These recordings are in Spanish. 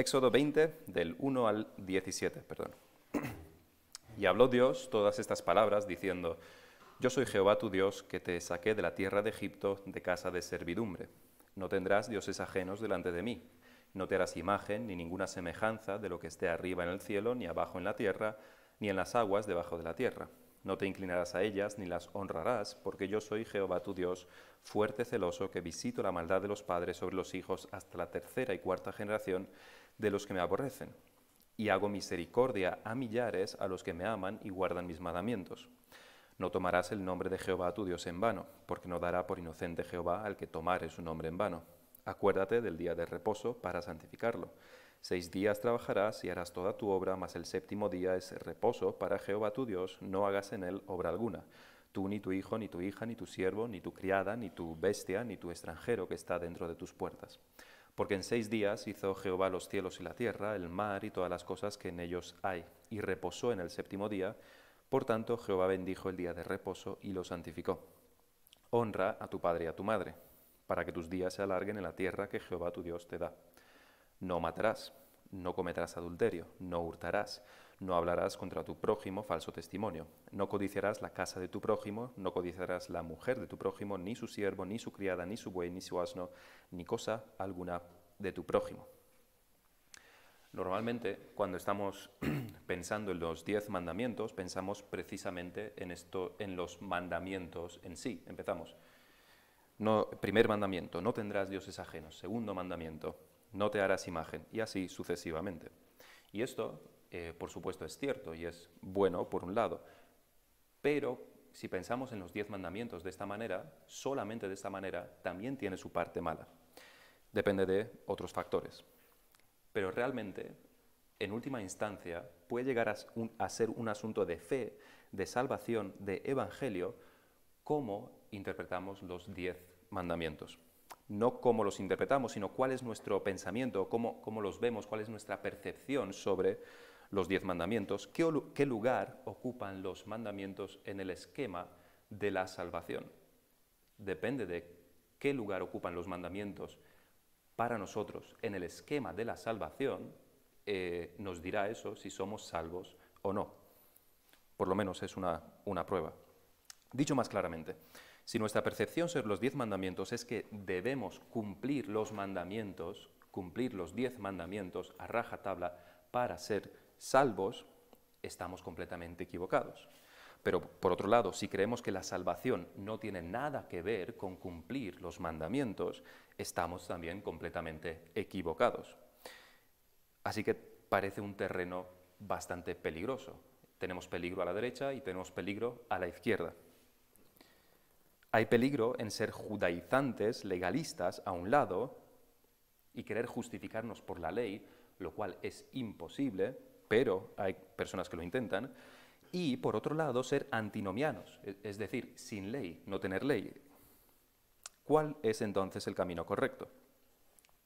Éxodo 20, del 1 al 17, perdón. Y habló Dios todas estas palabras, diciendo, Yo soy Jehová tu Dios, que te saqué de la tierra de Egipto, de casa de servidumbre. No tendrás dioses ajenos delante de mí. No te harás imagen ni ninguna semejanza de lo que esté arriba en el cielo, ni abajo en la tierra, ni en las aguas debajo de la tierra. No te inclinarás a ellas ni las honrarás, porque yo soy Jehová tu Dios, fuerte celoso, que visito la maldad de los padres sobre los hijos hasta la tercera y cuarta generación de los que me aborrecen, y hago misericordia a millares a los que me aman y guardan mis mandamientos. No tomarás el nombre de Jehová tu Dios en vano, porque no dará por inocente Jehová al que tomare su nombre en vano. Acuérdate del día de reposo para santificarlo. Seis días trabajarás y harás toda tu obra, mas el séptimo día es reposo para Jehová tu Dios, no hagas en él obra alguna. Tú ni tu hijo, ni tu hija, ni tu siervo, ni tu criada, ni tu bestia, ni tu extranjero que está dentro de tus puertas porque en seis días hizo Jehová los cielos y la tierra, el mar y todas las cosas que en ellos hay, y reposó en el séptimo día. Por tanto, Jehová bendijo el día de reposo y lo santificó. Honra a tu padre y a tu madre, para que tus días se alarguen en la tierra que Jehová tu Dios te da. No matarás, no cometerás adulterio, no hurtarás no hablarás contra tu prójimo falso testimonio. No codiciarás la casa de tu prójimo, no codiciarás la mujer de tu prójimo, ni su siervo, ni su criada, ni su buey, ni su asno, ni cosa alguna de tu prójimo. Normalmente, cuando estamos pensando en los diez mandamientos, pensamos precisamente en, esto, en los mandamientos en sí. Empezamos. primer mandamiento, no tendrás dioses ajenos. Segundo mandamiento, no te harás imagen. Y así sucesivamente. Y esto eh, por supuesto es cierto y es bueno por un lado, pero si pensamos en los diez mandamientos de esta manera, solamente de esta manera, también tiene su parte mala. Depende de otros factores. Pero realmente, en última instancia, puede llegar a, ser un asunto de fe, de salvación, de evangelio, cómo interpretamos los diez mandamientos. No cómo los interpretamos, sino cuál es nuestro pensamiento, cómo, cómo los vemos, cuál es nuestra percepción sobre los diez mandamientos, ¿qué, lugar ocupan los mandamientos en el esquema de la salvación? Depende de qué lugar ocupan los mandamientos para nosotros en el esquema de la salvación, eh, nos dirá eso si somos salvos o no. Por lo menos es una, una prueba. Dicho más claramente, si nuestra percepción sobre los diez mandamientos es que debemos cumplir los mandamientos, cumplir los diez mandamientos a raja tabla para ser salvos, estamos completamente equivocados. Pero por otro lado, si creemos que la salvación no tiene nada que ver con cumplir los mandamientos, estamos también completamente equivocados. Así que parece un terreno bastante peligroso. Tenemos peligro a la derecha y tenemos peligro a la izquierda. Hay peligro en ser judaizantes, legalistas, a un lado, y querer justificarnos por la ley, lo cual es imposible, pero hay personas que lo intentan. Y por otro lado, ser antinomianos, e, es decir, sin ley, no tener ley. ¿Cuál es entonces el camino correcto?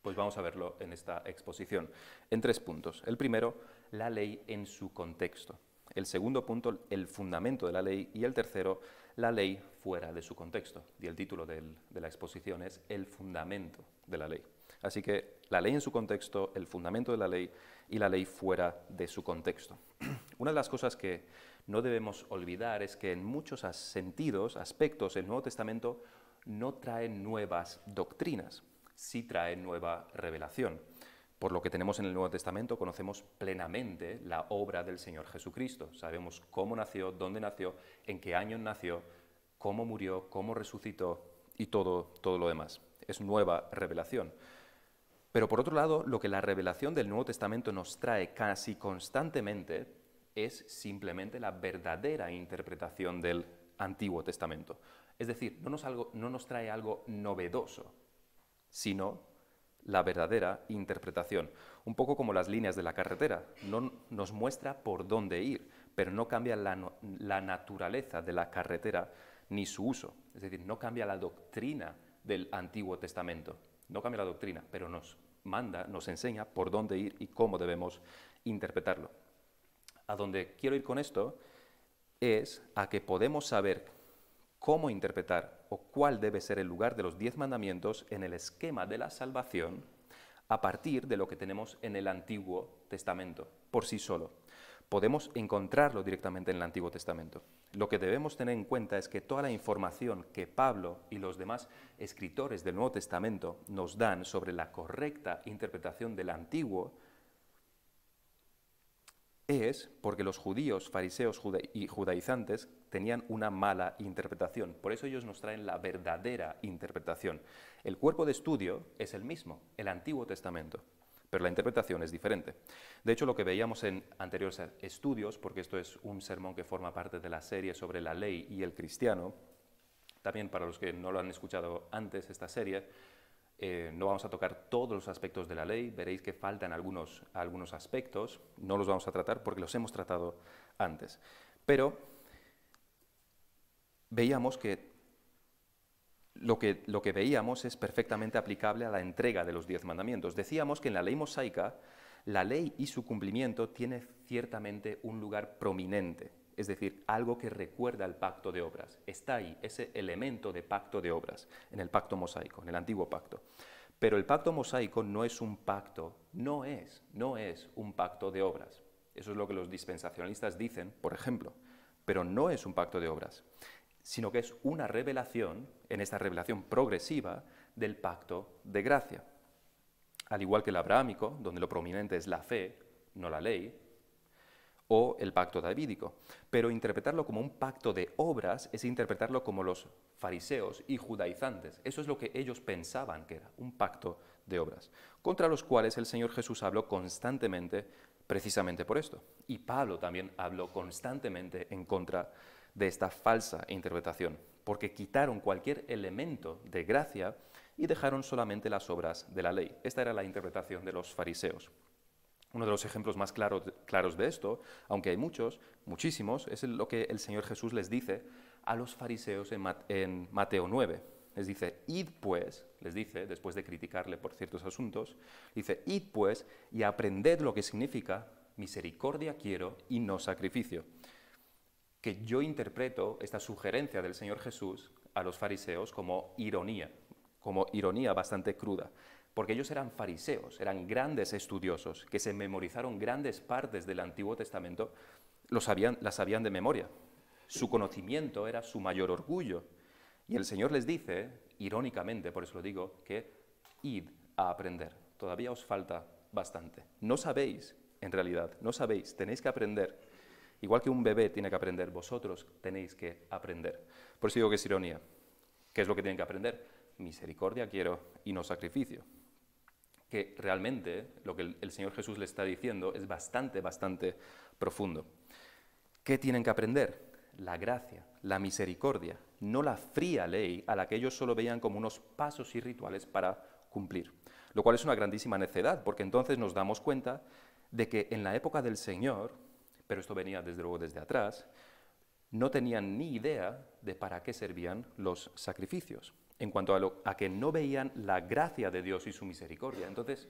Pues vamos a verlo en esta exposición, en tres puntos. El primero, la ley en su contexto. El segundo punto, el fundamento de la ley. Y el tercero, la ley fuera de su contexto. Y el título de la exposición es El fundamento de la ley. Así que la ley en su contexto, el fundamento de la ley y la ley fuera de su contexto. Una de las cosas que no debemos olvidar es que en muchos sentidos, aspectos, el Nuevo Testamento no trae nuevas doctrinas, sí trae nueva revelación. Por lo que tenemos en el Nuevo Testamento, conocemos plenamente la obra del Señor Jesucristo. Sabemos cómo nació, dónde nació, en qué año nació, cómo murió, cómo resucitó y todo, todo lo demás. Es nueva revelación. Pero por otro lado, lo que la revelación del Nuevo Testamento nos trae casi constantemente es simplemente la verdadera interpretación del Antiguo Testamento. Es decir, no nos, trae algo novedoso, sino la verdadera interpretación. Un poco como las líneas de la carretera, no nos muestra por dónde ir, pero no cambia la, la naturaleza de la carretera ni su uso. Es decir, no cambia la doctrina del Antiguo Testamento, no cambia la doctrina, pero nos manda, nos enseña por dónde ir y cómo debemos interpretarlo. A donde quiero ir con esto es a que podemos saber cómo interpretar o cuál debe ser el lugar de los diez mandamientos en el esquema de la salvación a partir de lo que tenemos en el Antiguo Testamento, por sí solo podemos encontrarlo directamente en el Antiguo Testamento. Lo que debemos tener en cuenta es que toda la información que Pablo y los demás escritores del Nuevo Testamento nos dan sobre la correcta interpretación del Antiguo es porque los judíos, fariseos y judaizantes tenían una mala interpretación. Por eso ellos nos traen la verdadera interpretación. El cuerpo de estudio es el mismo, el Antiguo Testamento pero la interpretación es diferente. De hecho, lo que veíamos en anteriores estudios, porque esto es un sermón que forma parte de la serie sobre la ley y el cristiano, también para los que no lo han escuchado antes, esta serie, eh, no vamos a tocar todos los aspectos de la ley, veréis que faltan algunos, algunos aspectos, no los vamos a tratar porque los hemos tratado antes. Pero veíamos que lo que, veíamos es perfectamente aplicable a la entrega de los diez mandamientos. Decíamos que en la ley mosaica la ley y su cumplimiento tiene ciertamente un lugar prominente, es decir, algo que recuerda al pacto de obras. Está ahí ese elemento de pacto de obras en el pacto mosaico, en el antiguo pacto. Pero el pacto mosaico no es un pacto, no es, no es un pacto de obras. Eso es lo que los dispensacionalistas dicen, por ejemplo, pero no es un pacto de obras sino que es una revelación, en esta revelación progresiva, del pacto de gracia. Al igual que el abrahámico, donde lo prominente es la fe, no la ley, o el pacto davídico. Pero interpretarlo como un pacto de obras es interpretarlo como los fariseos y judaizantes. Eso es lo que ellos pensaban que era, un pacto de obras, contra los cuales el Señor Jesús habló constantemente precisamente por esto. Y Pablo también habló constantemente en contra de esta falsa interpretación, porque quitaron cualquier elemento de gracia y dejaron solamente las obras de la ley. Esta era la interpretación de los fariseos. Uno de los ejemplos más claros de esto, aunque hay muchos, muchísimos, es lo que el Señor Jesús les dice a los fariseos en, Mateo, en Mateo 9. Les dice, id pues, les dice, después de criticarle por ciertos asuntos, dice, id pues y aprended lo que significa misericordia quiero y no sacrificio que yo interpreto esta sugerencia del Señor Jesús a los fariseos como ironía, como ironía bastante cruda, porque ellos eran fariseos, eran grandes estudiosos, que se memorizaron grandes partes del Antiguo Testamento, las sabían de memoria. Su conocimiento era su mayor orgullo. Y el Señor les dice, irónicamente, por eso lo digo, que id a aprender. Todavía os falta bastante. No sabéis, en realidad, no sabéis, tenéis que aprender Igual que un bebé tiene que aprender, vosotros tenéis que aprender. Por eso digo que es ironía. ¿Qué es lo que tienen que aprender? Misericordia quiero y no sacrificio. Que realmente lo que el, Señor Jesús le está diciendo es bastante, bastante profundo. ¿Qué tienen que aprender? La gracia, la misericordia, no la fría ley a la que ellos solo veían como unos pasos y rituales para cumplir. Lo cual es una grandísima necedad, porque entonces nos damos cuenta de que en la época del Señor pero esto venía desde luego desde atrás, no tenían ni idea de para qué servían los sacrificios, en cuanto a, lo, que no veían la gracia de Dios y su misericordia. Entonces,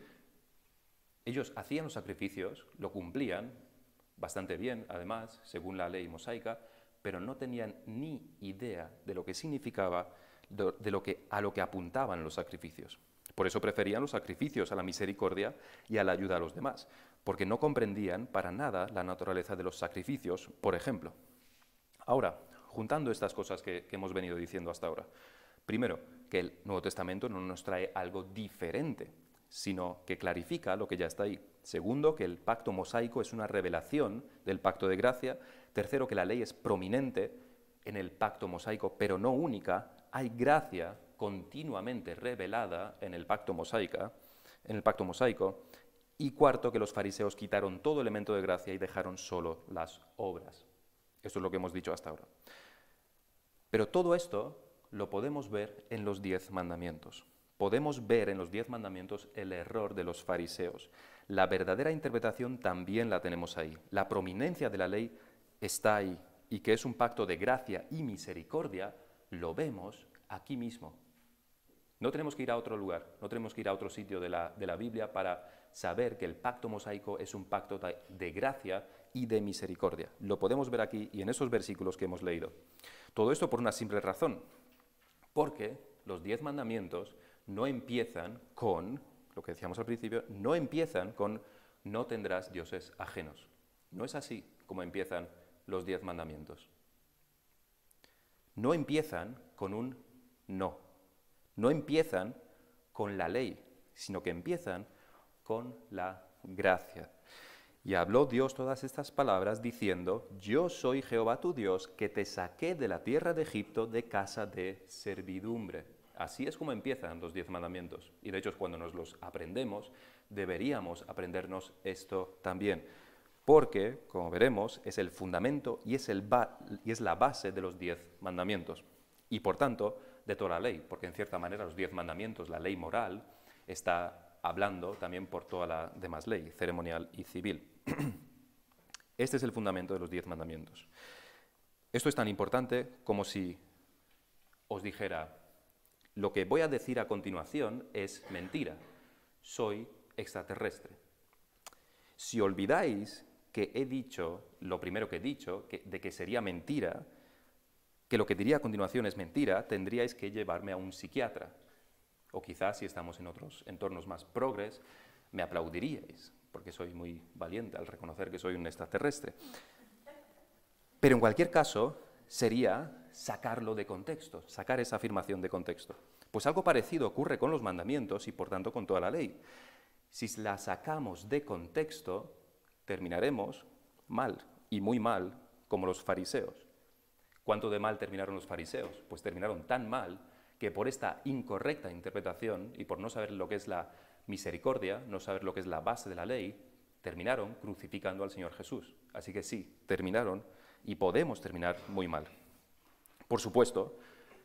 ellos hacían los sacrificios, lo cumplían, bastante bien, además, según la ley mosaica, pero no tenían ni idea de lo que significaba, a lo que apuntaban los sacrificios. Por eso preferían los sacrificios a la misericordia y a la ayuda a los demás porque no comprendían para nada la naturaleza de los sacrificios, por ejemplo. Ahora, juntando estas cosas que, hemos venido diciendo hasta ahora, primero, que el Nuevo Testamento no nos trae algo diferente, sino que clarifica lo que ya está ahí. Segundo, que el pacto mosaico es una revelación del pacto de gracia. Tercero, que la ley es prominente en el pacto mosaico, pero no única. Hay gracia continuamente revelada en el pacto mosaica, en el pacto mosaico. Y cuarto, que los fariseos quitaron todo elemento de gracia y dejaron solo las obras. Esto es lo que hemos dicho hasta ahora. Pero todo esto lo podemos ver en los diez mandamientos. Podemos ver en los diez mandamientos el error de los fariseos. La verdadera interpretación también la tenemos ahí. La prominencia de la ley está ahí y que es un pacto de gracia y misericordia, lo vemos aquí mismo. No tenemos que ir a otro lugar, no tenemos que ir a otro sitio de la, de la Biblia para saber que el pacto mosaico es un pacto de gracia y de misericordia. Lo podemos ver aquí y en esos versículos que hemos leído. Todo esto por una simple razón, porque los diez mandamientos no empiezan con, lo que decíamos al principio, no empiezan con no tendrás dioses ajenos. No es así como empiezan los diez mandamientos. No empiezan con un no. No empiezan con la ley, sino que empiezan con la gracia. Y habló Dios todas estas palabras diciendo, Yo soy Jehová tu Dios, que te saqué de la tierra de Egipto de casa de servidumbre. Así es como empiezan los diez mandamientos. Y de hecho cuando nos los aprendemos, deberíamos aprendernos esto también. Porque, como veremos, es el fundamento y es, el y es la base de los diez mandamientos. Y por tanto, de toda la ley, porque en cierta manera los diez mandamientos, la ley moral, está hablando también por toda la demás ley, ceremonial y civil. Este es el fundamento de los diez mandamientos. Esto es tan importante como si os dijera, lo que voy a decir a continuación es mentira, soy extraterrestre. Si olvidáis que he dicho, lo primero que he dicho, que, de que sería mentira, que lo que diría a continuación es mentira, tendríais que llevarme a un psiquiatra, o quizás si estamos en otros entornos más progres, me aplaudiríais, porque soy muy valiente al reconocer que soy un extraterrestre. Pero en cualquier caso, sería sacarlo de contexto, sacar esa afirmación de contexto. Pues algo parecido ocurre con los mandamientos y por tanto con toda la ley. Si la sacamos de contexto, terminaremos mal, y muy mal, como los fariseos. ¿Cuánto de mal terminaron los fariseos? Pues terminaron tan mal que por esta incorrecta interpretación y por no saber lo que es la misericordia, no saber lo que es la base de la ley, terminaron crucificando al Señor Jesús. Así que sí, terminaron y podemos terminar muy mal. Por supuesto,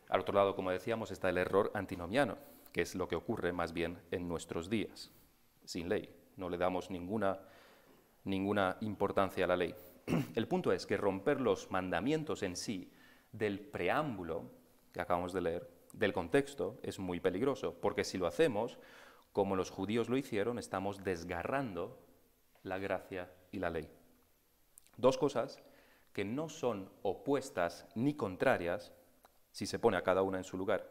al otro lado, como decíamos, está el error antinomiano, que es lo que ocurre más bien en nuestros días, sin ley. No le damos ninguna, ninguna importancia a la ley. El punto es que romper los mandamientos en sí del preámbulo que acabamos de leer del contexto es muy peligroso, porque si lo hacemos, como los judíos lo hicieron, estamos desgarrando la gracia y la ley. Dos cosas que no son opuestas ni contrarias si se pone a cada una en su lugar.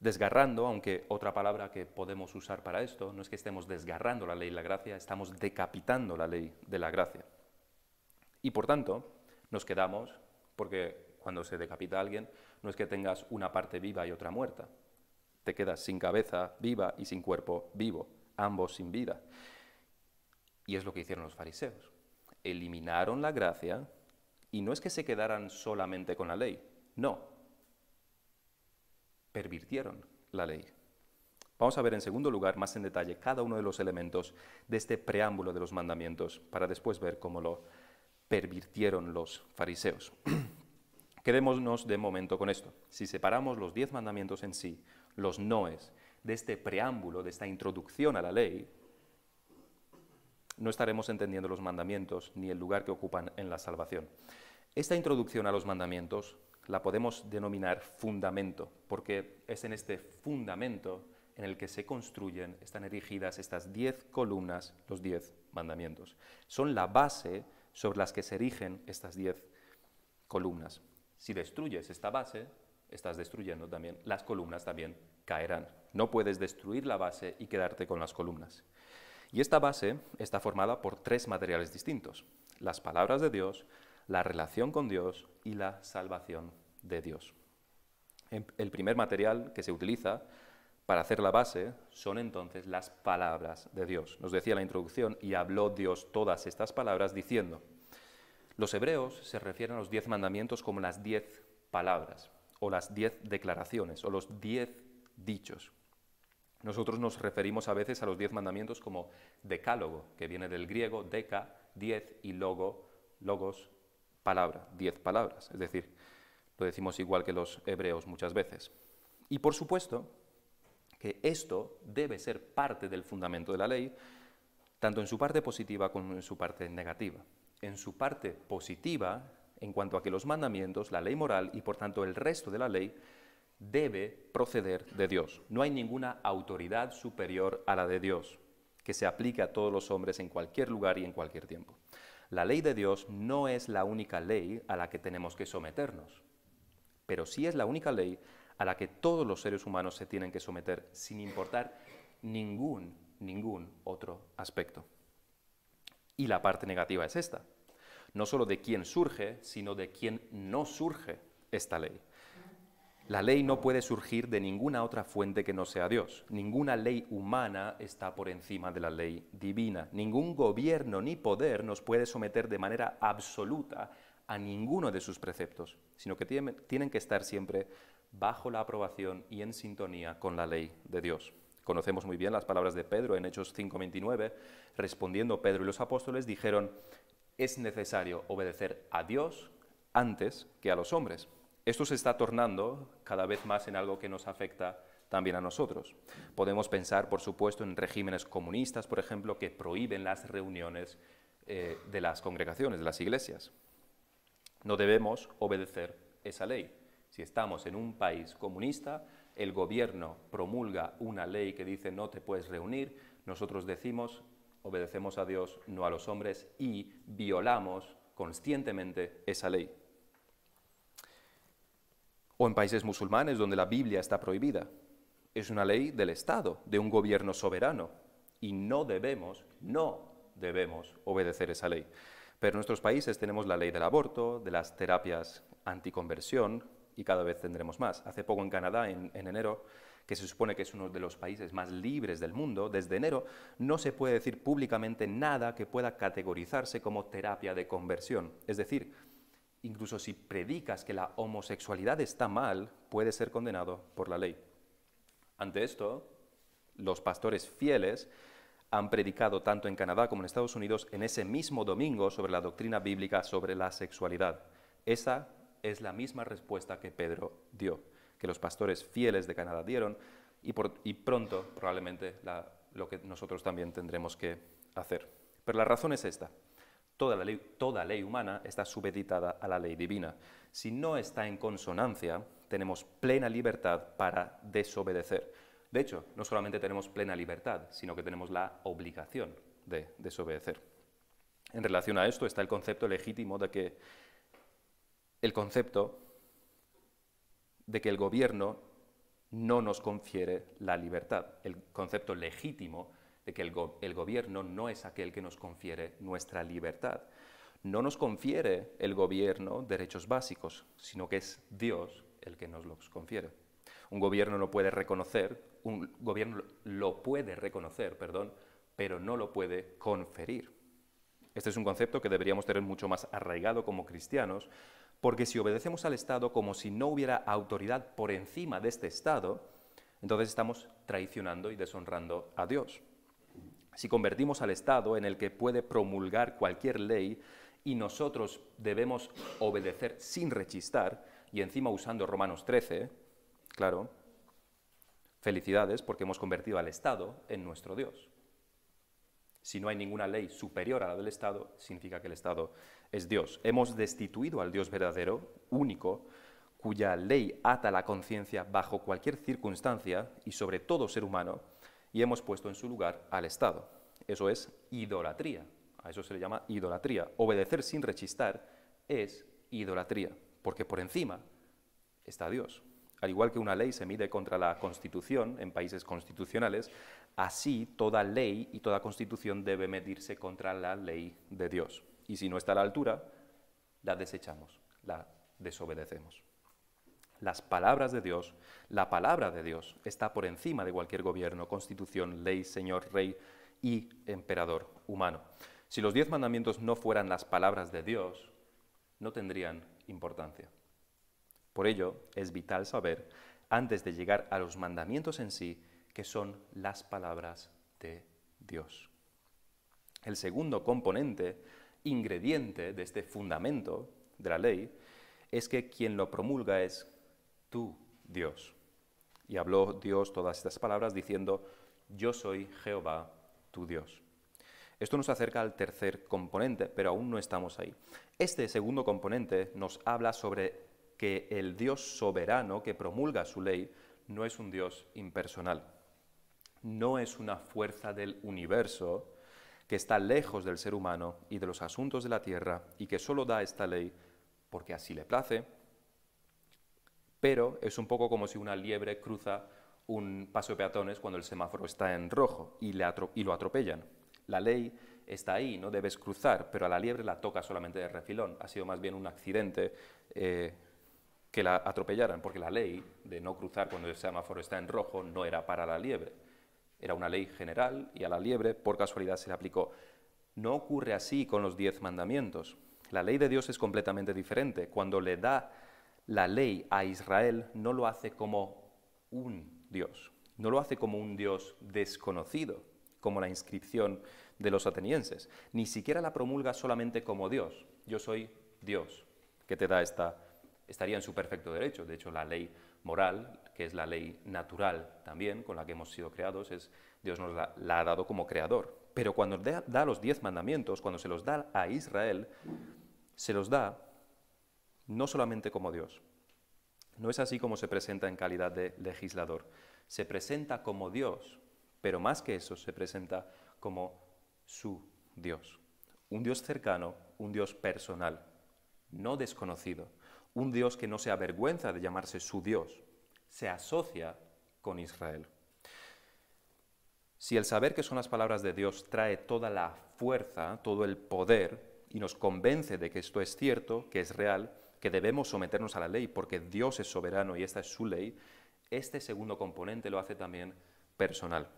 Desgarrando, aunque otra palabra que podemos usar para esto, no es que estemos desgarrando la ley y la gracia, estamos decapitando la ley de la gracia. Y por tanto, nos quedamos, porque cuando se decapita a alguien, no es que tengas una parte viva y otra muerta. Te quedas sin cabeza viva y sin cuerpo vivo, ambos sin vida. Y es lo que hicieron los fariseos. Eliminaron la gracia y no es que se quedaran solamente con la ley, no. Pervirtieron la ley. Vamos a ver en segundo lugar más en detalle cada uno de los elementos de este preámbulo de los mandamientos para después ver cómo lo pervirtieron los fariseos. Quedémonos de momento con esto. Si separamos los diez mandamientos en sí, los noes, de este preámbulo, de esta introducción a la ley, no estaremos entendiendo los mandamientos ni el lugar que ocupan en la salvación. Esta introducción a los mandamientos la podemos denominar fundamento, porque es en este fundamento en el que se construyen, están erigidas estas diez columnas, los diez mandamientos. Son la base sobre las que se erigen estas diez columnas. Si destruyes esta base, estás destruyendo también, las columnas también caerán. No puedes destruir la base y quedarte con las columnas. Y esta base está formada por tres materiales distintos. Las palabras de Dios, la relación con Dios y la salvación de Dios. El primer material que se utiliza para hacer la base son entonces las palabras de Dios. Nos decía la introducción, y habló Dios todas estas palabras diciendo, los hebreos se refieren a los diez mandamientos como las diez palabras, o las diez declaraciones, o los diez dichos. Nosotros nos referimos a veces a los diez mandamientos como decálogo, que viene del griego deca, diez, y logo, logos, palabra, diez palabras. Es decir, lo decimos igual que los hebreos muchas veces. Y por supuesto que esto debe ser parte del fundamento de la ley, tanto en su parte positiva como en su parte negativa en su parte positiva, en cuanto a que los mandamientos, la ley moral y por tanto el resto de la ley, debe proceder de Dios. No hay ninguna autoridad superior a la de Dios que se aplique a todos los hombres en cualquier lugar y en cualquier tiempo. La ley de Dios no es la única ley a la que tenemos que someternos, pero sí es la única ley a la que todos los seres humanos se tienen que someter, sin importar ningún, ningún otro aspecto. Y la parte negativa es esta, no solo de quién surge, sino de quién no surge esta ley. La ley no puede surgir de ninguna otra fuente que no sea Dios. Ninguna ley humana está por encima de la ley divina. Ningún gobierno ni poder nos puede someter de manera absoluta a ninguno de sus preceptos, sino que tienen que estar siempre bajo la aprobación y en sintonía con la ley de Dios. Conocemos muy bien las palabras de Pedro en Hechos 5:29. Respondiendo Pedro y los apóstoles dijeron, es necesario obedecer a Dios antes que a los hombres. Esto se está tornando cada vez más en algo que nos afecta también a nosotros. Podemos pensar, por supuesto, en regímenes comunistas, por ejemplo, que prohíben las reuniones eh, de las congregaciones, de las iglesias. No debemos obedecer esa ley. Si estamos en un país comunista, el gobierno promulga una ley que dice no te puedes reunir, nosotros decimos obedecemos a Dios, no a los hombres, y violamos conscientemente esa ley. O en países musulmanes donde la Biblia está prohibida. Es una ley del Estado, de un gobierno soberano, y no debemos, no debemos obedecer esa ley. Pero en nuestros países tenemos la ley del aborto, de las terapias anticonversión, y cada vez tendremos más. Hace poco en Canadá, en, enero, que se supone que es uno de los países más libres del mundo, desde enero no se puede decir públicamente nada que pueda categorizarse como terapia de conversión. Es decir, incluso si predicas que la homosexualidad está mal, puede ser condenado por la ley. Ante esto, los pastores fieles han predicado tanto en Canadá como en Estados Unidos en ese mismo domingo sobre la doctrina bíblica sobre la sexualidad. Esa es la misma respuesta que Pedro dio, que los pastores fieles de Canadá dieron y, pronto probablemente lo que nosotros también tendremos que hacer. Pero la razón es esta. Toda la ley, toda ley humana está subeditada a la ley divina. Si no está en consonancia, tenemos plena libertad para desobedecer. De hecho, no solamente tenemos plena libertad, sino que tenemos la obligación de desobedecer. En relación a esto está el concepto legítimo de que el concepto de que el gobierno no nos confiere la libertad, el concepto legítimo de que el, gobierno no es aquel que nos confiere nuestra libertad. No nos confiere el gobierno derechos básicos, sino que es Dios el que nos los confiere. Un gobierno no puede reconocer, un gobierno lo puede reconocer, perdón, pero no lo puede conferir. Este es un concepto que deberíamos tener mucho más arraigado como cristianos, porque si obedecemos al Estado como si no hubiera autoridad por encima de este Estado, entonces estamos traicionando y deshonrando a Dios. Si convertimos al Estado en el que puede promulgar cualquier ley y nosotros debemos obedecer sin rechistar, y encima usando Romanos 13, claro, felicidades porque hemos convertido al Estado en nuestro Dios. Si no hay ninguna ley superior a la del Estado, significa que el Estado es Dios. Hemos destituido al Dios verdadero, único, cuya ley ata la conciencia bajo cualquier circunstancia y sobre todo ser humano, y hemos puesto en su lugar al Estado. Eso es idolatría. A eso se le llama idolatría. Obedecer sin rechistar es idolatría, porque por encima está Dios. Al igual que una ley se mide contra la Constitución en países constitucionales, así toda ley y toda Constitución debe medirse contra la ley de Dios y si no está a la altura, la desechamos, la desobedecemos. Las palabras de Dios, la palabra de Dios está por encima de cualquier gobierno, constitución, ley, señor, rey y emperador humano. Si los diez mandamientos no fueran las palabras de Dios, no tendrían importancia. Por ello, es vital saber, antes de llegar a los mandamientos en sí, que son las palabras de Dios. El segundo componente ingrediente, de este fundamento de la ley, es que quien lo promulga es tú, Dios. Y habló Dios todas estas palabras diciendo, yo soy Jehová, tu Dios. Esto nos acerca al tercer componente, pero aún no estamos ahí. Este segundo componente nos habla sobre que el Dios soberano que promulga su ley no es un Dios impersonal, no es una fuerza del universo que está lejos del ser humano y de los asuntos de la tierra, y que solo da esta ley porque así le place, pero es un poco como si una liebre cruza un paso de peatones cuando el semáforo está en rojo y, lo atropellan. La ley está ahí, no debes cruzar, pero a la liebre la toca solamente de refilón. Ha sido más bien un accidente eh, que la atropellaran, porque la ley de no cruzar cuando el semáforo está en rojo no era para la liebre era una ley general y a la liebre por casualidad se le aplicó. No ocurre así con los diez mandamientos. La ley de Dios es completamente diferente. Cuando le da la ley a Israel, no lo hace como un Dios, no lo hace como un Dios desconocido, como la inscripción de los atenienses. Ni siquiera la promulga solamente como Dios. Yo soy Dios que te da esta, estaría en su perfecto derecho. De hecho, la ley moral, que es la ley natural también con la que hemos sido creados, es Dios nos la, ha dado como creador. Pero cuando da los diez mandamientos, cuando se los da a Israel, se los da no solamente como Dios. No es así como se presenta en calidad de legislador. Se presenta como Dios, pero más que eso, se presenta como su Dios. Un Dios cercano, un Dios personal, no desconocido, un Dios que no se avergüenza de llamarse su Dios, se asocia con Israel. Si el saber que son las palabras de Dios trae toda la fuerza, todo el poder, y nos convence de que esto es cierto, que es real, que debemos someternos a la ley porque Dios es soberano y esta es su ley, este segundo componente lo hace también personal.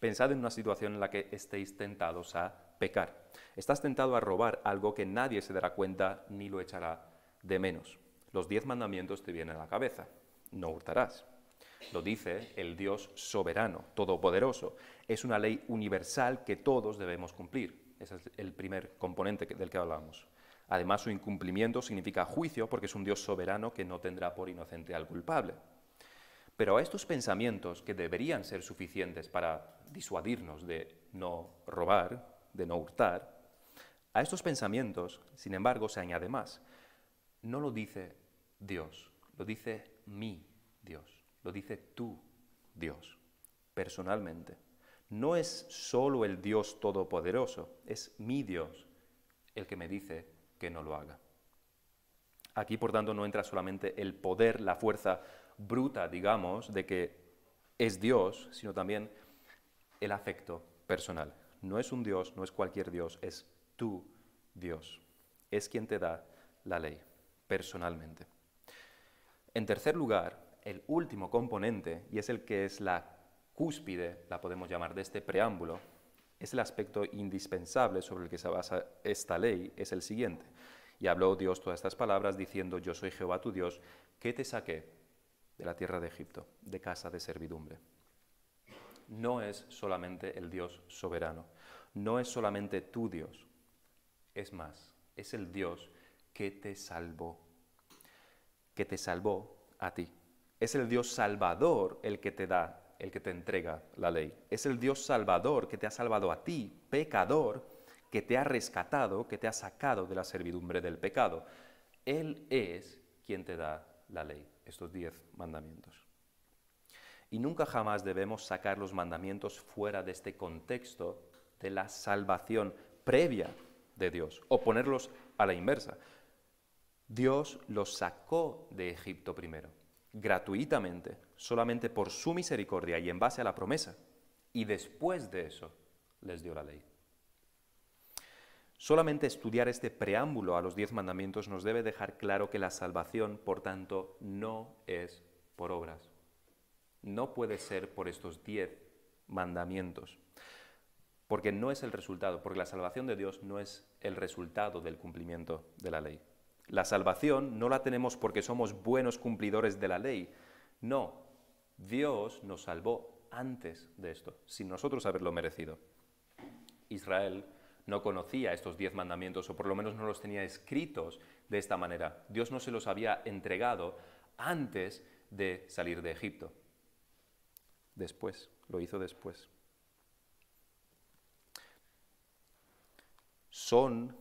Pensad en una situación en la que estéis tentados a pecar. Estás tentado a robar algo que nadie se dará cuenta ni lo echará de menos. Los diez mandamientos te vienen a la cabeza. No hurtarás. Lo dice el Dios soberano, todopoderoso. Es una ley universal que todos debemos cumplir. Ese es el primer componente del que hablamos. Además, su incumplimiento significa juicio porque es un Dios soberano que no tendrá por inocente al culpable. Pero a estos pensamientos que deberían ser suficientes para disuadirnos de no robar, de no hurtar, a estos pensamientos, sin embargo, se añade más no lo dice Dios, lo dice mi Dios, lo dice tú Dios, personalmente. No es solo el Dios todopoderoso, es mi Dios el que me dice que no lo haga. Aquí, por tanto, no entra solamente el poder, la fuerza bruta, digamos, de que es Dios, sino también el afecto personal. No es un Dios, no es cualquier Dios, es tú, Dios. Es quien te da la ley personalmente. En tercer lugar, el último componente, y es el que es la cúspide, la podemos llamar, de este preámbulo, es el aspecto indispensable sobre el que se basa esta ley, es el siguiente. Y habló Dios todas estas palabras diciendo, yo soy Jehová tu Dios, que te saqué de la tierra de Egipto, de casa de servidumbre. No es solamente el Dios soberano, no es solamente tu Dios, es más, es el Dios que te salvó, que te salvó a ti. Es el Dios salvador el que te da, el que te entrega la ley. Es el Dios salvador que te ha salvado a ti, pecador, que te ha rescatado, que te ha sacado de la servidumbre del pecado. Él es quien te da la ley, estos diez mandamientos. Y nunca jamás debemos sacar los mandamientos fuera de este contexto de la salvación previa de Dios o ponerlos a la inversa. Dios los sacó de Egipto primero, gratuitamente, solamente por su misericordia y en base a la promesa. Y después de eso les dio la ley. Solamente estudiar este preámbulo a los diez mandamientos nos debe dejar claro que la salvación, por tanto, no es por obras. No puede ser por estos diez mandamientos, porque no es el resultado, porque la salvación de Dios no es el resultado del cumplimiento de la ley. La salvación no la tenemos porque somos buenos cumplidores de la ley. No, Dios nos salvó antes de esto, sin nosotros haberlo merecido. Israel no conocía estos diez mandamientos, o por lo menos no los tenía escritos de esta manera. Dios no se los había entregado antes de salir de Egipto. Después, lo hizo después. Son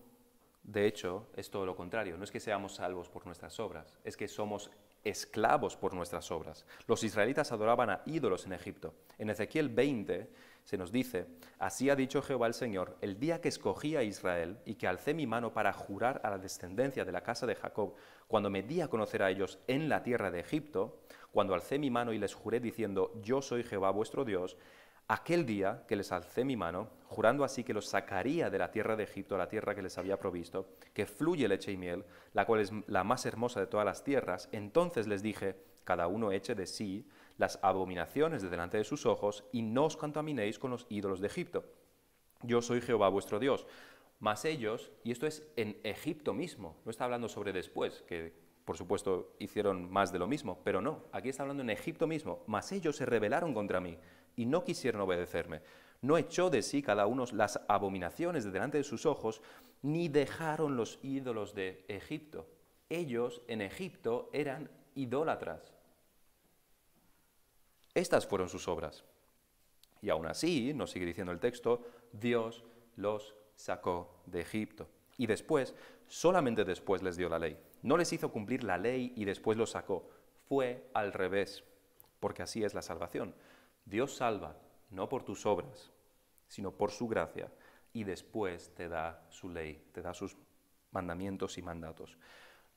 de hecho, es todo lo contrario. No es que seamos salvos por nuestras obras, es que somos esclavos por nuestras obras. Los israelitas adoraban a ídolos en Egipto. En Ezequiel 20 se nos dice, así ha dicho Jehová el Señor, el día que escogí a Israel y que alcé mi mano para jurar a la descendencia de la casa de Jacob, cuando me di a conocer a ellos en la tierra de Egipto, cuando alcé mi mano y les juré diciendo, yo soy Jehová vuestro Dios, Aquel día que les alcé mi mano, jurando así que los sacaría de la tierra de Egipto, la tierra que les había provisto, que fluye leche y miel, la cual es la más hermosa de todas las tierras, entonces les dije, cada uno eche de sí las abominaciones de delante de sus ojos, y no os contaminéis con los ídolos de Egipto. Yo soy Jehová vuestro Dios. Mas ellos, y esto es en Egipto mismo, no está hablando sobre después, que por supuesto hicieron más de lo mismo, pero no, aquí está hablando en Egipto mismo, mas ellos se rebelaron contra mí y no quisieron obedecerme. No echó de sí cada uno las abominaciones de delante de sus ojos, ni dejaron los ídolos de Egipto. Ellos en Egipto eran idólatras. Estas fueron sus obras. Y aún así, nos sigue diciendo el texto, Dios los sacó de Egipto. Y después, solamente después les dio la ley. No les hizo cumplir la ley y después los sacó. Fue al revés, porque así es la salvación. Dios salva, no por tus obras, sino por su gracia, y después te da su ley, te da sus mandamientos y mandatos.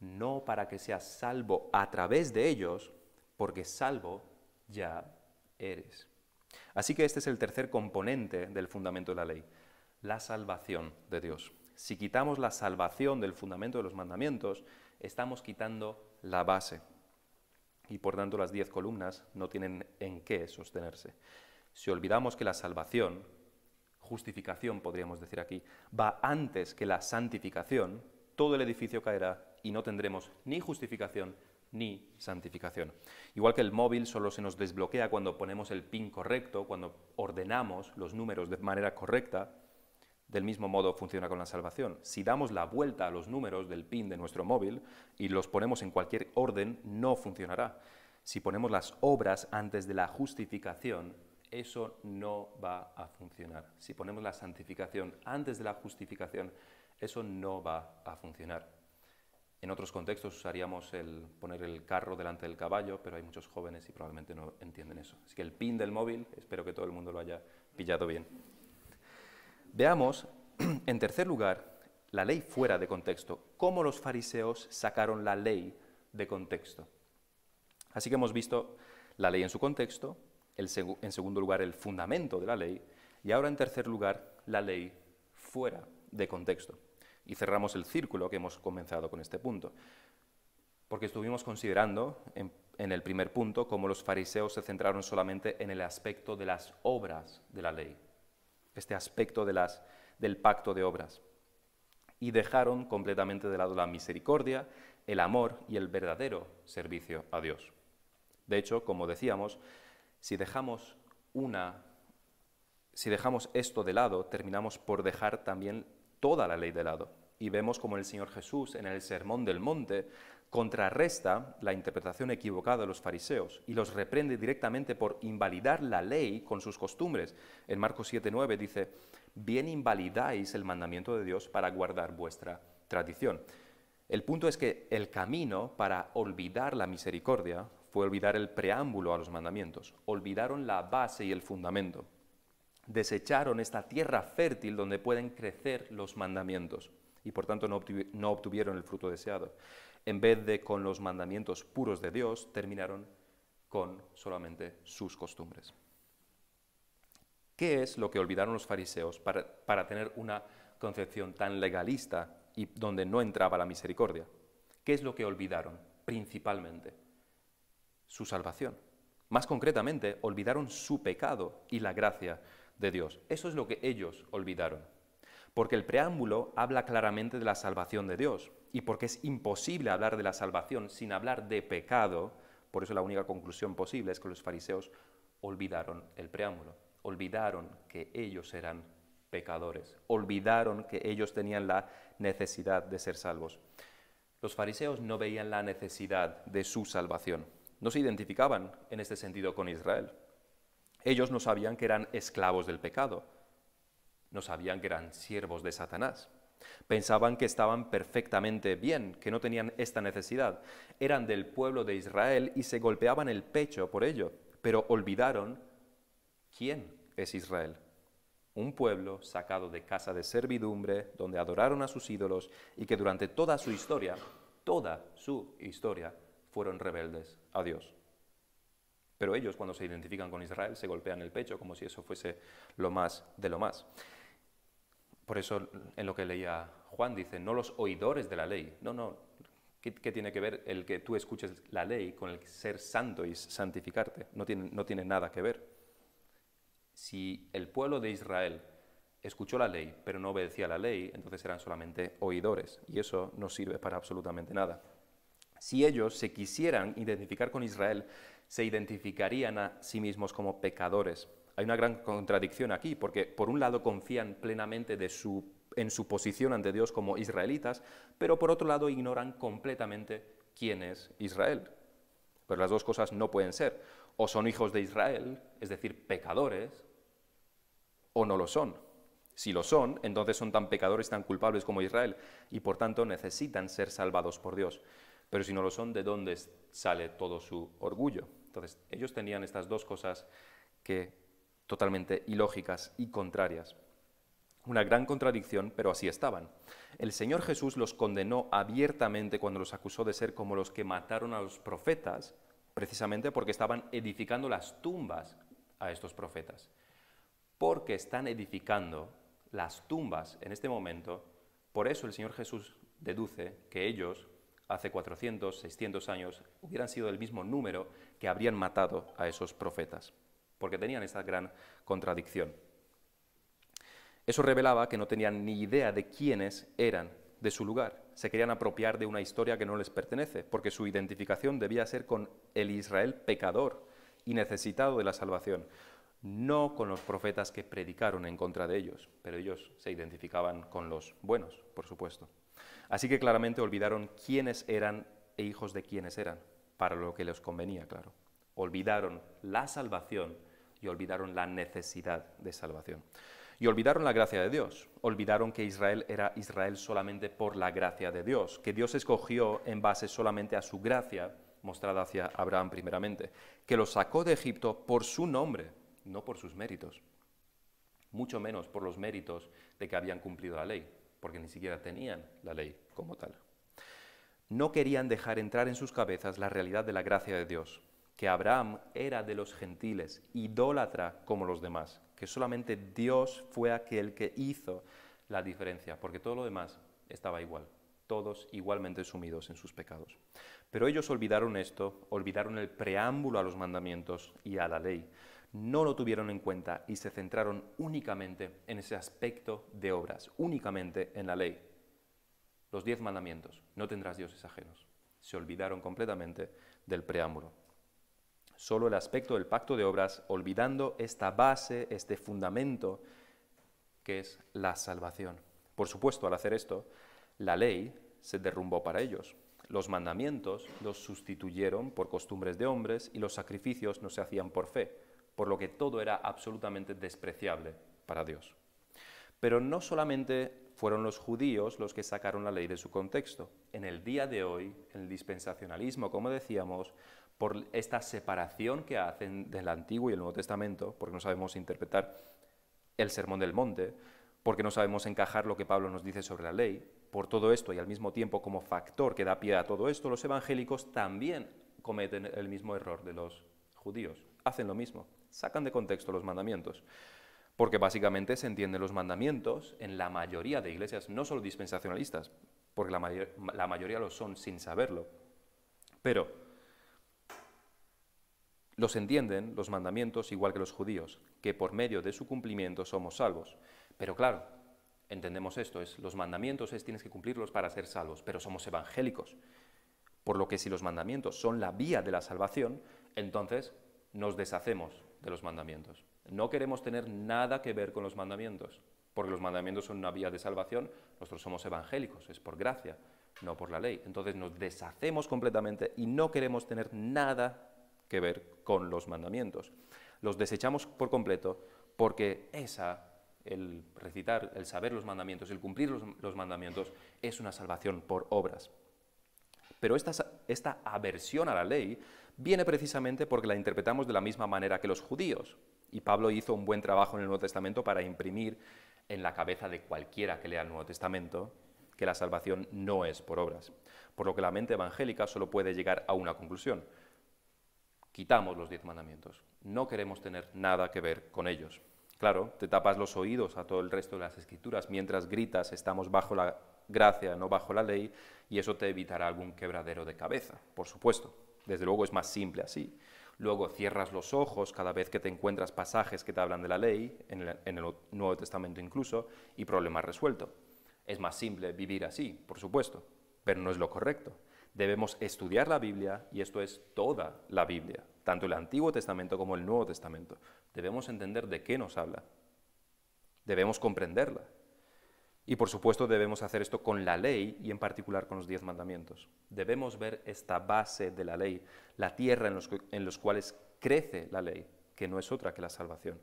No para que seas salvo a través de ellos, porque salvo ya eres. Así que este es el tercer componente del fundamento de la ley, la salvación de Dios. Si quitamos la salvación del fundamento de los mandamientos, estamos quitando la base y por tanto las diez columnas no tienen en qué sostenerse. Si olvidamos que la salvación, justificación podríamos decir aquí, va antes que la santificación, todo el edificio caerá y no tendremos ni justificación ni santificación. Igual que el móvil solo se nos desbloquea cuando ponemos el pin correcto, cuando ordenamos los números de manera correcta, del mismo modo funciona con la salvación. Si damos la vuelta a los números del PIN de nuestro móvil y los ponemos en cualquier orden, no funcionará. Si ponemos las obras antes de la justificación, eso no va a funcionar. Si ponemos la santificación antes de la justificación, eso no va a funcionar. En otros contextos usaríamos el poner el carro delante del caballo, pero hay muchos jóvenes y probablemente no entienden eso. Así que el pin del móvil, espero que todo el mundo lo haya pillado bien. Veamos, en tercer lugar, la ley fuera de contexto, cómo los fariseos sacaron la ley de contexto. Así que hemos visto la ley en su contexto, en segundo lugar el fundamento de la ley y ahora en tercer lugar la ley fuera de contexto. Y cerramos el círculo que hemos comenzado con este punto. Porque estuvimos considerando en el primer punto cómo los fariseos se centraron solamente en el aspecto de las obras de la ley, este aspecto de las, del pacto de obras. Y dejaron completamente de lado la misericordia, el amor y el verdadero servicio a Dios. De hecho, como decíamos, si dejamos una si dejamos esto de lado, terminamos por dejar también toda la ley de lado. Y vemos como el Señor Jesús en el Sermón del Monte contrarresta la interpretación equivocada de los fariseos y los reprende directamente por invalidar la ley con sus costumbres. En Marcos 7:9 dice, bien invalidáis el mandamiento de Dios para guardar vuestra tradición. El punto es que el camino para olvidar la misericordia fue olvidar el preámbulo a los mandamientos, olvidaron la base y el fundamento, desecharon esta tierra fértil donde pueden crecer los mandamientos y por tanto no obtuvieron el fruto deseado en vez de con los mandamientos puros de Dios, terminaron con solamente sus costumbres. ¿Qué es lo que olvidaron los fariseos para, para tener una concepción tan legalista y donde no entraba la misericordia? ¿Qué es lo que olvidaron principalmente? Su salvación. Más concretamente, olvidaron su pecado y la gracia de Dios. Eso es lo que ellos olvidaron porque el preámbulo habla claramente de la salvación de Dios y porque es imposible hablar de la salvación sin hablar de pecado, por eso la única conclusión posible es que los fariseos olvidaron el preámbulo, olvidaron que ellos eran pecadores, olvidaron que ellos tenían la necesidad de ser salvos. Los fariseos no veían la necesidad de su salvación, no se identificaban en este sentido con Israel. Ellos no sabían que eran esclavos del pecado, no sabían que eran siervos de Satanás. Pensaban que estaban perfectamente bien, que no tenían esta necesidad. Eran del pueblo de Israel y se golpeaban el pecho por ello, pero olvidaron quién es Israel. Un pueblo sacado de casa de servidumbre, donde adoraron a sus ídolos y que durante toda su historia, toda su historia, fueron rebeldes a Dios. Pero ellos, cuando se identifican con Israel, se golpean el pecho como si eso fuese lo más de lo más. Por eso en lo que leía Juan dice, no los oidores de la ley. No, no, ¿qué, tiene que ver el que tú escuches la ley con el ser santo y santificarte? No tiene, no tiene nada que ver. Si el pueblo de Israel escuchó la ley, pero no obedecía la ley, entonces eran solamente oidores, y eso no sirve para absolutamente nada. Si ellos se quisieran identificar con Israel, se identificarían a sí mismos como pecadores, hay una gran contradicción aquí, porque por un lado confían plenamente en su posición ante Dios como israelitas, pero por otro lado ignoran completamente quién es Israel. Pero pues las dos cosas no pueden ser. O son hijos de Israel, es decir, pecadores, o no lo son. Si lo son, entonces son tan pecadores, tan culpables como Israel, y por tanto necesitan ser salvados por Dios. Pero si no lo son, ¿de dónde sale todo su orgullo? Entonces, ellos tenían estas dos cosas que totalmente ilógicas y contrarias. Una gran contradicción, pero así estaban. El Señor Jesús los condenó abiertamente cuando los acusó de ser como los que mataron a los profetas, precisamente porque estaban edificando las tumbas a estos profetas. Porque están edificando las tumbas en este momento, por eso el Señor Jesús deduce que ellos, hace 400, 600 años, hubieran sido del mismo número que habrían matado a esos profetas porque tenían esa gran contradicción. Eso revelaba que no tenían ni idea de quiénes eran, de su lugar. Se querían apropiar de una historia que no les pertenece, porque su identificación debía ser con el Israel pecador y necesitado de la salvación, no con los profetas que predicaron en contra de ellos, pero ellos se identificaban con los buenos, por supuesto. Así que claramente olvidaron quiénes eran e hijos de quiénes eran, para lo que les convenía, claro. Olvidaron la salvación olvidaron la necesidad de salvación. Y olvidaron la gracia de Dios, olvidaron que Israel era Israel solamente por la gracia de Dios, que Dios escogió en base solamente a su gracia mostrada hacia Abraham primeramente, que lo sacó de Egipto por su nombre, no por sus méritos, mucho menos por los méritos de que habían cumplido la ley, porque ni siquiera tenían la ley como tal. No querían dejar entrar en sus cabezas la realidad de la gracia de Dios, que Abraham era de los gentiles, idólatra como los demás, que solamente Dios fue aquel que hizo la diferencia, porque todo lo demás estaba igual, todos igualmente sumidos en sus pecados. Pero ellos olvidaron esto, olvidaron el preámbulo a los mandamientos y a la ley, no lo tuvieron en cuenta y se centraron únicamente en ese aspecto de obras, únicamente en la ley. Los diez mandamientos, no tendrás dioses ajenos. Se olvidaron completamente del preámbulo solo el aspecto del pacto de obras, olvidando esta base, este fundamento, que es la salvación. Por supuesto, al hacer esto, la ley se derrumbó para ellos. Los mandamientos los sustituyeron por costumbres de hombres y los sacrificios no se hacían por fe, por lo que todo era absolutamente despreciable para Dios. Pero no solamente fueron los judíos los que sacaron la ley de su contexto. En el día de hoy, en el dispensacionalismo, como decíamos, por esta separación que hacen del Antiguo y el Nuevo Testamento, porque no sabemos interpretar el Sermón del Monte, porque no sabemos encajar lo que Pablo nos dice sobre la ley. Por todo esto y al mismo tiempo como factor que da pie a todo esto, los evangélicos también cometen el mismo error de los judíos. Hacen lo mismo, sacan de contexto los mandamientos. Porque básicamente se entienden los mandamientos en la mayoría de iglesias, no solo dispensacionalistas, porque la, mayoría lo son sin saberlo. Pero los entienden los mandamientos igual que los judíos, que por medio de su cumplimiento somos salvos. Pero claro, entendemos esto, es los mandamientos es tienes que cumplirlos para ser salvos, pero somos evangélicos. Por lo que si los mandamientos son la vía de la salvación, entonces nos deshacemos de los mandamientos. No queremos tener nada que ver con los mandamientos, porque los mandamientos son una vía de salvación, nosotros somos evangélicos, es por gracia, no por la ley. Entonces nos deshacemos completamente y no queremos tener nada que ver con los mandamientos. Los desechamos por completo porque esa, el recitar, el saber los mandamientos, el cumplir los, mandamientos, es una salvación por obras. Pero esta, esta aversión a la ley viene precisamente porque la interpretamos de la misma manera que los judíos. Y Pablo hizo un buen trabajo en el Nuevo Testamento para imprimir en la cabeza de cualquiera que lea el Nuevo Testamento que la salvación no es por obras, por lo que la mente evangélica solo puede llegar a una conclusión, quitamos los diez mandamientos. No queremos tener nada que ver con ellos. Claro, te tapas los oídos a todo el resto de las escrituras mientras gritas estamos bajo la gracia, no bajo la ley, y eso te evitará algún quebradero de cabeza, por supuesto. Desde luego es más simple así. Luego cierras los ojos cada vez que te encuentras pasajes que te hablan de la ley, en el, Nuevo Testamento incluso, y problema resuelto. Es más simple vivir así, por supuesto, pero no es lo correcto debemos estudiar la Biblia, y esto es toda la Biblia, tanto el Antiguo Testamento como el Nuevo Testamento. Debemos entender de qué nos habla. Debemos comprenderla. Y por supuesto debemos hacer esto con la ley y en particular con los diez mandamientos. Debemos ver esta base de la ley, la tierra en los, en cuales crece la ley, que no es otra que la salvación.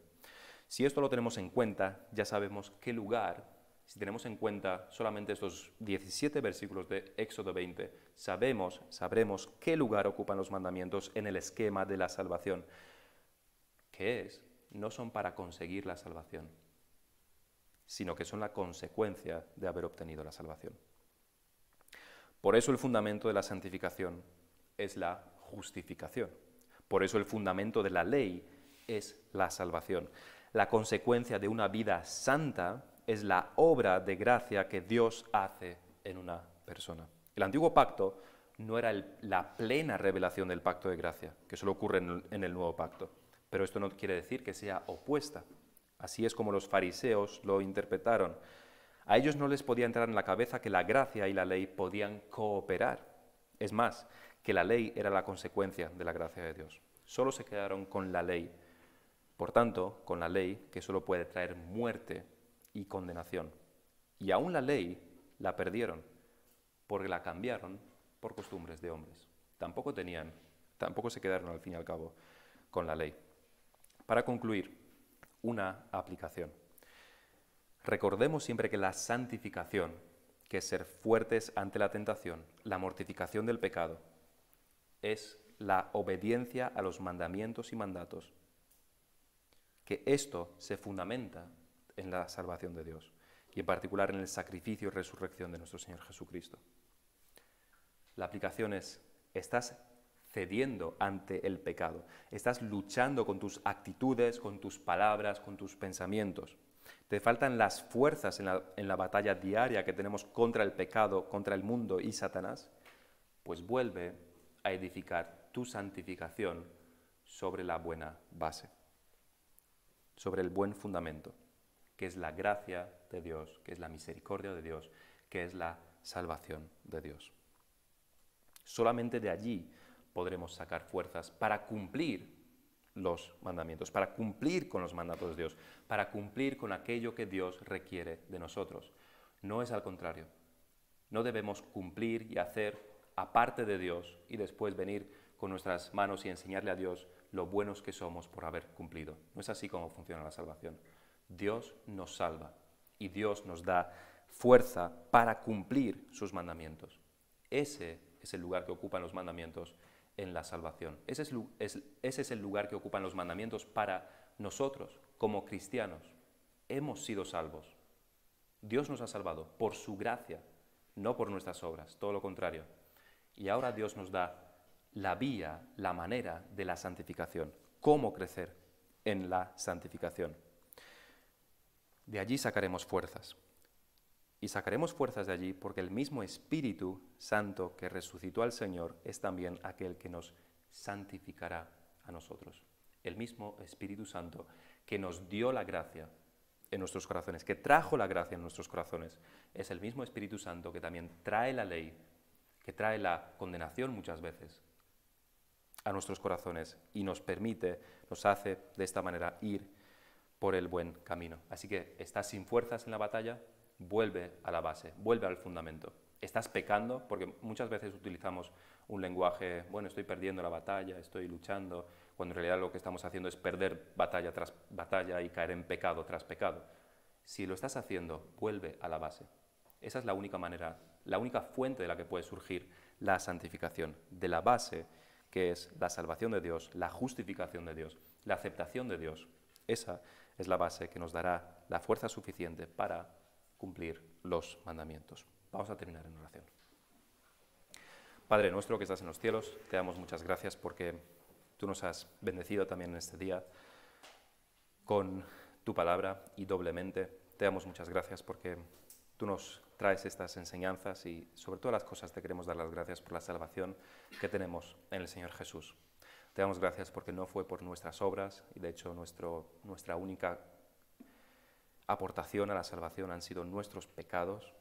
Si esto lo tenemos en cuenta, ya sabemos qué lugar si tenemos en cuenta solamente estos 17 versículos de Éxodo 20, sabemos, sabremos qué lugar ocupan los mandamientos en el esquema de la salvación. ¿Qué es? No son para conseguir la salvación, sino que son la consecuencia de haber obtenido la salvación. Por eso el fundamento de la santificación es la justificación. Por eso el fundamento de la ley es la salvación. La consecuencia de una vida santa es la obra de gracia que Dios hace en una persona. El antiguo pacto no era la plena revelación del pacto de gracia, que solo ocurre en el, en el nuevo pacto. Pero esto no quiere decir que sea opuesta. Así es como los fariseos lo interpretaron. A ellos no les podía entrar en la cabeza que la gracia y la ley podían cooperar. Es más, que la ley era la consecuencia de la gracia de Dios. Solo se quedaron con la ley. Por tanto, con la ley que solo puede traer muerte y condenación. Y aún la ley la perdieron porque la cambiaron por costumbres de hombres. Tampoco tenían, tampoco se quedaron al fin y al cabo con la ley. Para concluir, una aplicación. Recordemos siempre que la santificación, que es ser fuertes ante la tentación, la mortificación del pecado, es la obediencia a los mandamientos y mandatos. Que esto se fundamenta en la salvación de Dios y en particular en el sacrificio y resurrección de nuestro Señor Jesucristo. La aplicación es, estás cediendo ante el pecado, estás luchando con tus actitudes, con tus palabras, con tus pensamientos. Te faltan las fuerzas en la, la batalla diaria que tenemos contra el pecado, contra el mundo y Satanás, pues vuelve a edificar tu santificación sobre la buena base, sobre el buen fundamento que es la gracia de Dios, que es la misericordia de Dios, que es la salvación de Dios. Solamente de allí podremos sacar fuerzas para cumplir los mandamientos, para cumplir con los mandatos de Dios, para cumplir con aquello que Dios requiere de nosotros. No es al contrario. No debemos cumplir y hacer aparte de Dios y después venir con nuestras manos y enseñarle a Dios lo buenos que somos por haber cumplido. No es así como funciona la salvación. Dios nos salva y Dios nos da fuerza para cumplir sus mandamientos. Ese es el lugar que ocupan los mandamientos en la salvación. Ese es, el lugar que ocupan los mandamientos para nosotros como cristianos. Hemos sido salvos. Dios nos ha salvado por su gracia, no por nuestras obras, todo lo contrario. Y ahora Dios nos da la vía, la manera de la santificación, cómo crecer en la santificación de allí sacaremos fuerzas. Y sacaremos fuerzas de allí porque el mismo Espíritu Santo que resucitó al Señor es también aquel que nos santificará a nosotros. El mismo Espíritu Santo que nos dio la gracia en nuestros corazones, que trajo la gracia en nuestros corazones, es el mismo Espíritu Santo que también trae la ley, que trae la condenación muchas veces a nuestros corazones y nos permite, nos hace de esta manera ir por el buen camino. Así que estás sin fuerzas en la batalla, vuelve a la base, vuelve al fundamento. Estás pecando, porque muchas veces utilizamos un lenguaje, bueno, estoy perdiendo la batalla, estoy luchando, cuando en realidad lo que estamos haciendo es perder batalla tras batalla y caer en pecado tras pecado. Si lo estás haciendo, vuelve a la base. Esa es la única manera, la única fuente de la que puede surgir la santificación, de la base que es la salvación de Dios, la justificación de Dios, la aceptación de Dios. Esa es la base que nos dará la fuerza suficiente para cumplir los mandamientos. Vamos a terminar en oración. Padre nuestro que estás en los cielos, te damos muchas gracias porque tú nos has bendecido también en este día con tu palabra y doblemente te damos muchas gracias porque tú nos traes estas enseñanzas y sobre todas las cosas te queremos dar las gracias por la salvación que tenemos en el Señor Jesús. Te damos gracias porque no fue por nuestras obras y de hecho nuestra única aportación a la salvación han sido nuestros pecados.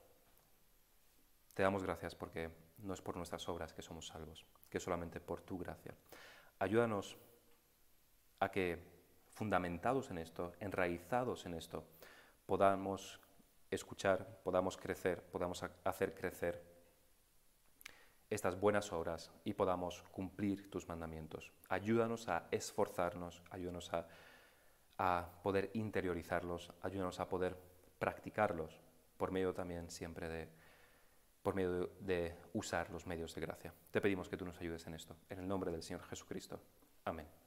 Te damos gracias porque no es por nuestras obras que somos salvos, que es solamente por tu gracia. Ayúdanos a que, fundamentados en esto, enraizados en esto, podamos escuchar, podamos crecer, podamos hacer crecer estas buenas obras y podamos cumplir tus mandamientos. Ayúdanos a esforzarnos, ayúdanos a, poder interiorizarlos, ayúdanos a poder practicarlos por medio también siempre de, por medio de usar los medios de gracia. Te pedimos que tú nos ayudes en esto. En el nombre del Señor Jesucristo. Amén.